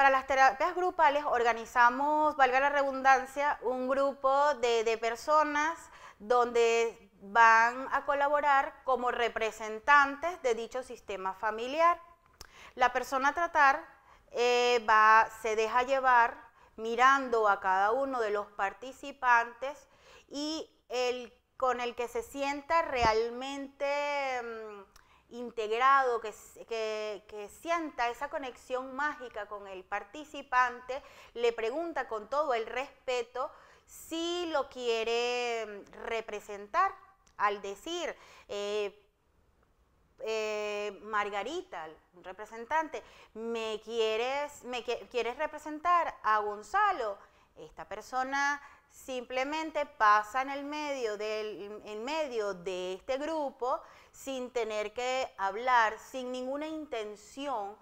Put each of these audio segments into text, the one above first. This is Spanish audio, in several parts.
para las terapias grupales organizamos, valga la redundancia, un grupo de, personas donde van a colaborar como representantes de dicho sistema familiar. La persona a tratar eh, va, se deja llevar mirando a cada uno de los participantes y el con el que se sienta realmente mm, integrado, que, sienta esa conexión mágica con el participante, le pregunta con todo el respeto si lo quiere mm, representar al decir, eh, eh, Margarita, representante, ¿me quieres, quieres representar a Gonzalo? Esta persona simplemente pasa en el medio, del, en medio de este grupo sin tener que hablar, sin ninguna intención,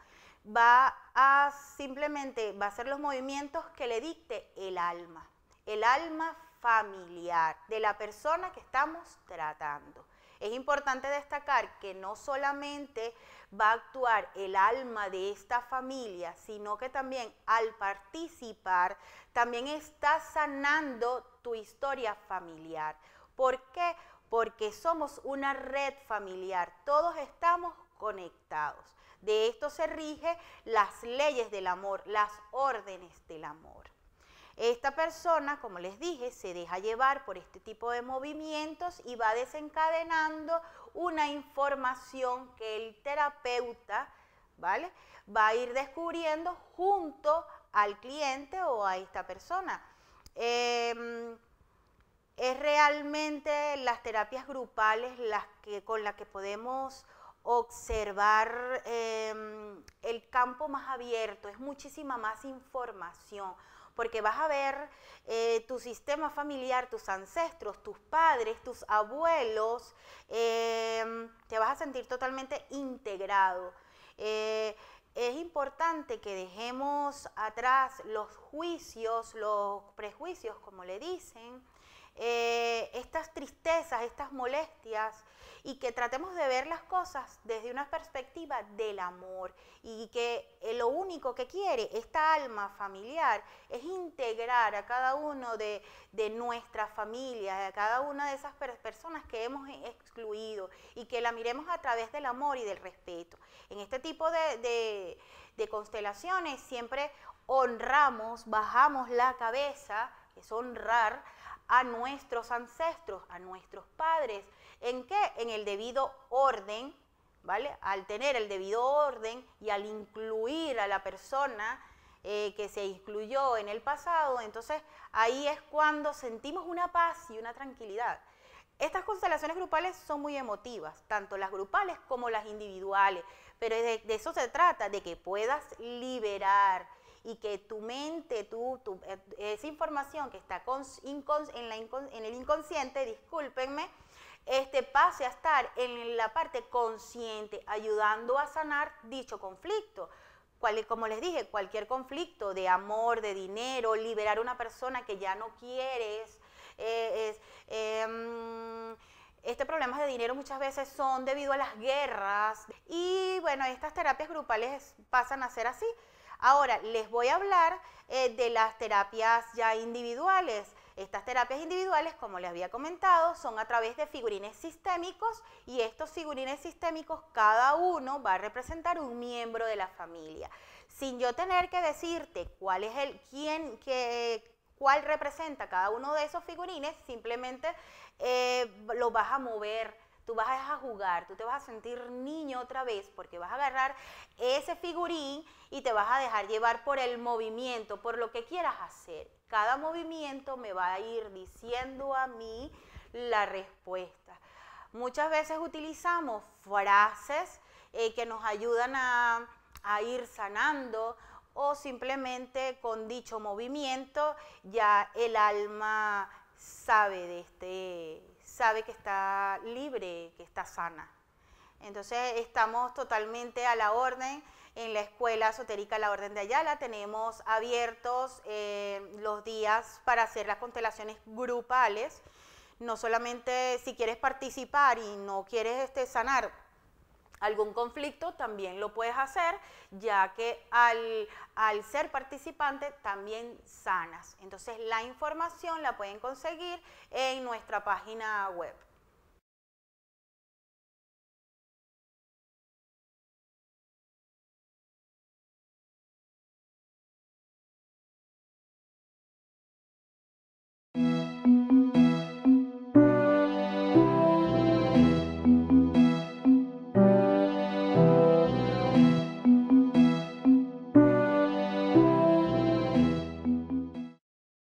va a simplemente, va a hacer los movimientos que le dicte el alma, el alma familiar de la persona que estamos tratando. Es importante destacar que no solamente va a actuar el alma de esta familia, sino que también al participar, también estás sanando tu historia familiar. ¿Por qué? Porque somos una red familiar, todos estamos conectados. De esto se rigen las leyes del amor, las órdenes del amor. Esta persona, como les dije, se deja llevar por este tipo de movimientos y va desencadenando una información que el terapeuta ¿vale? va a ir descubriendo junto al cliente o a esta persona. Em, es realmente las terapias grupales las que, con las que podemos observar em, el campo más abierto, es muchísima más información porque vas a ver eh, tu sistema familiar, tus ancestros, tus padres, tus abuelos, em, te vas a sentir totalmente integrado. Eh, es importante que dejemos atrás los juicios, los prejuicios, como le dicen, eh, estas tristezas, estas molestias, y que tratemos de ver las cosas desde una perspectiva del amor y que eh, lo único que quiere esta alma familiar es integrar a cada uno de, de nuestras familias, a cada una de esas personas que hemos e-, excluido y que la miremos a través del amor y del respeto. En este tipo de, de constelaciones siempre honramos, bajamos la cabeza, es honrar a nuestros ancestros, a nuestros padres. ¿En qué? En el debido orden, ¿vale? Al tener el debido orden y al incluir a la persona eh, que se incluyó en el pasado, entonces ahí es cuando sentimos una paz y una tranquilidad. Estas constelaciones grupales son muy emotivas, tanto las grupales como las individuales, pero de eso se trata, de que puedas liberar, y que tu mente, tu, eh, esa información que está en, la en el inconsciente, discúlpenme, este pase a estar en la parte consciente, ayudando a sanar dicho conflicto. Cual, como les dije, cualquier conflicto de amor, de dinero, liberar a una persona que ya no quieres, eh, em, este problemas de dinero muchas veces son debido a las guerras y bueno, estas terapias grupales pasan a ser así. Ahora, les voy a hablar eh, de las terapias ya individuales. Estas terapias individuales, como les había comentado, son a través de figurines sistémicos y estos figurines sistémicos, cada uno va a representar un miembro de la familia. Sin yo tener que decirte cuál es el, quién, cuál representa cada uno de esos figurines, simplemente eh, lo vas a mover tú vas a jugar, tú te vas a sentir niño otra vez porque vas a agarrar ese figurín y te vas a dejar llevar por el movimiento, por lo que quieras hacer. Cada movimiento me va a ir diciendo a mí la respuesta. Muchas veces utilizamos frases eh, que nos ayudan a, a ir sanando o simplemente con dicho movimiento ya el alma sabe de este sabe que está libre, que está sana. Entonces estamos totalmente a la orden. En la escuela esotérica La Orden de Ayala tenemos abiertos eh, los días para hacer las constelaciones grupales. No solamente si quieres participar y no quieres este, sanar, algún conflicto, también lo puedes hacer, ya que al, ser participante también sanas. Entonces la información la pueden conseguir en nuestra página web.